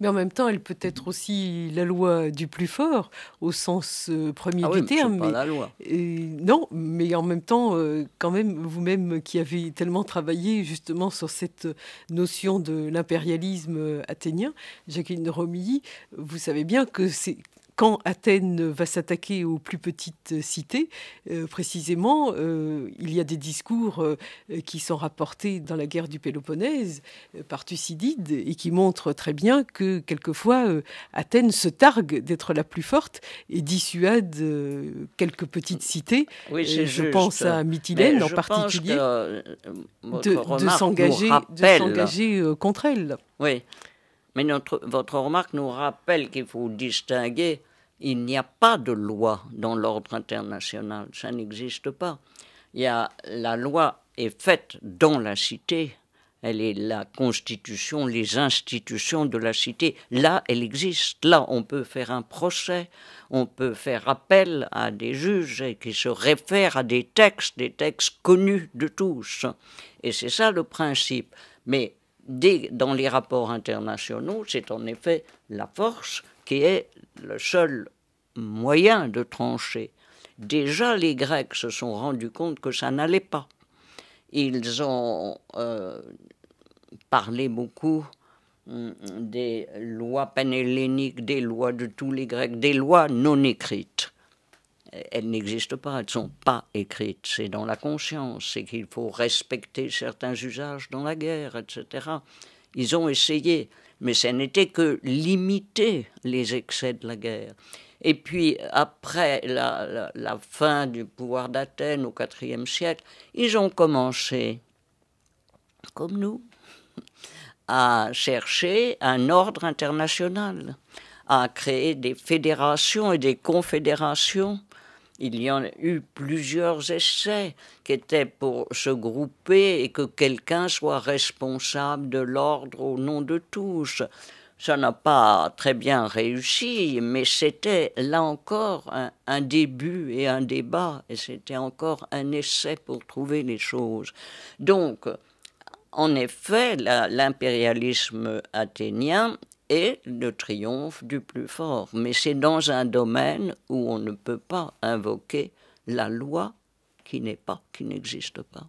Mais en même temps, elle peut être aussi la loi du plus fort, au sens euh, premier ah du terme. Pas la loi. non, mais en même temps, euh, quand même, vous-même qui avez tellement travaillé justement sur cette notion de l'impérialisme athénien, Jacqueline de Romilly, vous savez bien que c'est quand Athènes va s'attaquer aux plus petites euh, cités, euh, précisément, euh, il y a des discours qui sont rapportés dans la guerre du Péloponnèse par Thucydide et qui montrent très bien que quelquefois Athènes se targue d'être la plus forte et dissuade quelques petites cités. je, pense à Mytilène en particulier, de, de s'engager contre elle. Oui. Mais notre, votre remarque nous rappelle qu'il faut distinguer, il n'y a pas de loi dans l'ordre international, ça n'existe pas. Il y a, la loi est faite dans la cité, elle est la constitution, les institutions de la cité. Là, elle existe. Là, on peut faire un procès, on peut faire appel à des juges qui se réfèrent à des textes, des textes connus de tous. Et c'est ça le principe. Mais dans les rapports internationaux, c'est en effet la force qui est le seul moyen de trancher. Déjà, les Grecs se sont rendus compte que ça n'allait pas. Ils ont euh, parlé beaucoup mm, des lois panhelléniques, des lois de tous les Grecs, des lois non écrites elles n'existent pas, elles ne sont pas écrites. C'est dans la conscience, c'est qu'il faut respecter certains usages dans la guerre, etc. Ils ont essayé, mais ce n'était que limiter les excès de la guerre. Et puis, après la, la fin du pouvoir d'Athènes au IVe siècle, ils ont commencé, comme nous, à chercher un ordre international, à créer des fédérations et des confédérations il y en a eu plusieurs essais qui étaient pour se grouper et que quelqu'un soit responsable de l'ordre au nom de tous. Ça n'a pas très bien réussi, mais c'était là encore un, début et un débat, et c'était encore un essai pour trouver les choses. Donc, en effet, l'impérialisme athénien et le triomphe du plus fort. Mais c'est dans un domaine où on ne peut pas invoquer la loi qui n'est pas, qui n'existe pas.